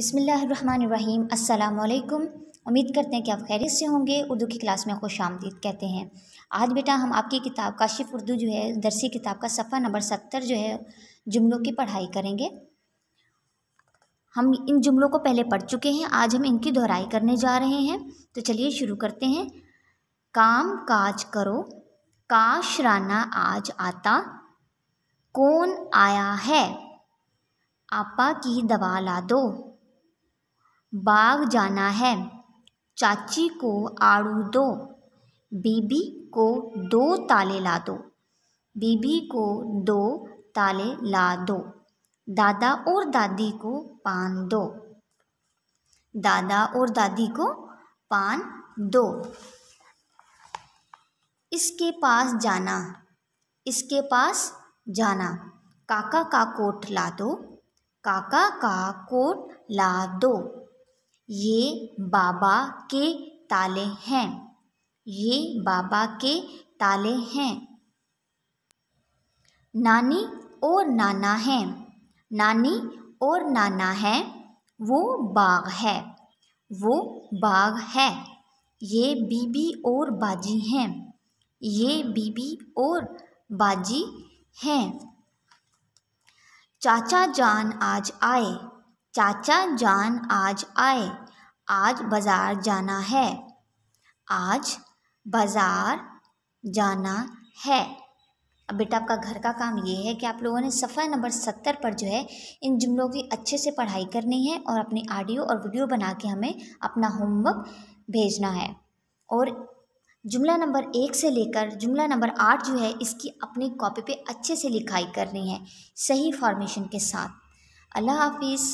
बिसमीम् अल्लाम उम्मीद करते हैं कि आप खैरियत से होंगे उर्दू की क्लास में खुश आमदीद कहते हैं आज बेटा हम आपकी किताब काशिफ उर्दू जो है दरसी किताब का सफ़ा नंबर सत्तर जो है जुमलों की पढ़ाई करेंगे हम इन जुमलों को पहले पढ़ चुके हैं आज हम इनकी दोहराई करने जा रहे हैं तो चलिए शुरू करते हैं काम काज करो काश राना आज आता कौन आया है आपा की दवा ला दो बाग जाना है चाची को आड़ू दो बीबी को दो ताले ला दो बीबी को दो ताले ला दो दादा और दादी को पान दो दादा और दादी को पान दो इसके पास जाना इसके पास जाना काका का कोट ला दो काका का कोट ला दो ये बाबा के ताले हैं ये बाबा के ताले हैं नानी और नाना हैं नानी और नाना हैं वो बाग है वो बाग है ये बीबी और बाजी हैं ये बीबी और बाजी हैं चाचा जान आज आए चाचा जान आज आए आज बाज़ार जाना है आज बाज़ार जाना है अब बेटा आपका घर का काम ये है कि आप लोगों ने सफ़ा नंबर सत्तर पर जो है इन जुमलों की अच्छे से पढ़ाई करनी है और अपनी ऑडियो और वीडियो बना के हमें अपना होमवर्क भेजना है और जुमला नंबर एक से लेकर जुमला नंबर आठ जो है इसकी अपनी कॉपी पे अच्छे से लिखाई करनी है सही फॉर्मेशन के साथ अल्लाह हाफिज़